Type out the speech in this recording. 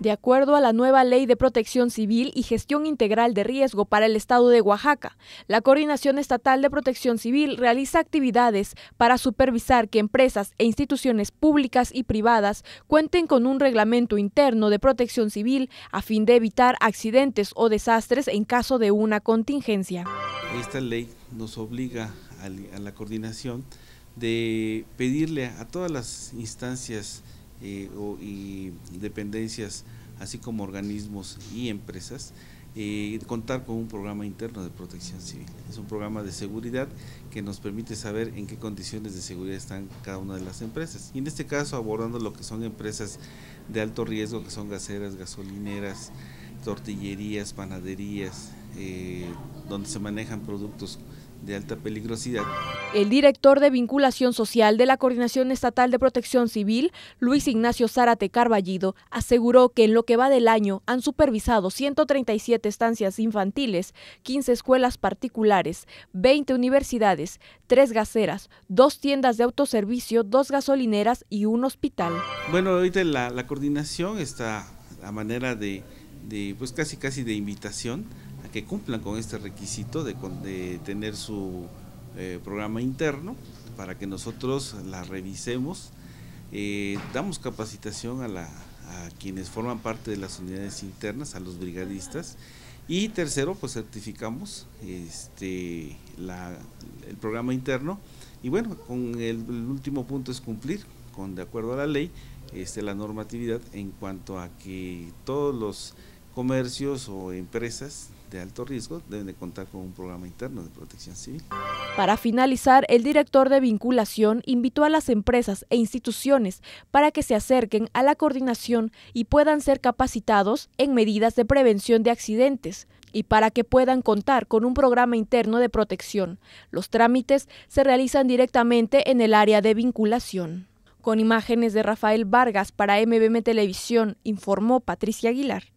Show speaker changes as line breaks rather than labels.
de acuerdo a la nueva Ley de Protección Civil y Gestión Integral de Riesgo para el Estado de Oaxaca. La Coordinación Estatal de Protección Civil realiza actividades para supervisar que empresas e instituciones públicas y privadas cuenten con un reglamento interno de protección civil a fin de evitar accidentes o desastres en caso de una contingencia.
Esta ley nos obliga a la coordinación de pedirle a todas las instancias eh, o, y dependencias, así como organismos y empresas, eh, contar con un programa interno de protección civil. Es un programa de seguridad que nos permite saber en qué condiciones de seguridad están cada una de las empresas. Y en este caso abordando lo que son empresas de alto riesgo, que son gaseras, gasolineras, tortillerías, panaderías, eh, donde se manejan productos de alta peligrosidad.
El director de vinculación social de la Coordinación Estatal de Protección Civil, Luis Ignacio Zárate Carballido, aseguró que en lo que va del año han supervisado 137 estancias infantiles, 15 escuelas particulares, 20 universidades, 3 gaseras, 2 tiendas de autoservicio, 2 gasolineras y un hospital.
Bueno, ahorita la, coordinación está a manera de, de, pues casi casi de invitación que cumplan con este requisito de, tener su eh, programa interno para que nosotros la revisemos. Eh, damos capacitación a, la, quienes forman parte de las unidades internas, a los brigadistas. Y tercero, pues certificamos este, el programa interno. Y bueno, con el, el, último punto es cumplir, con de acuerdo a la ley, este, la normatividad en cuanto a que todos los comercios o empresas de alto riesgo deben de contar con un programa interno de protección civil.
Para finalizar, el director de vinculación invitó a las empresas e instituciones para que se acerquen a la coordinación y puedan ser capacitados en medidas de prevención de accidentes y para que puedan contar con un programa interno de protección. Los trámites se realizan directamente en el área de vinculación. Con imágenes de Rafael Vargas para MBM Televisión, informó Patricia Aguilar.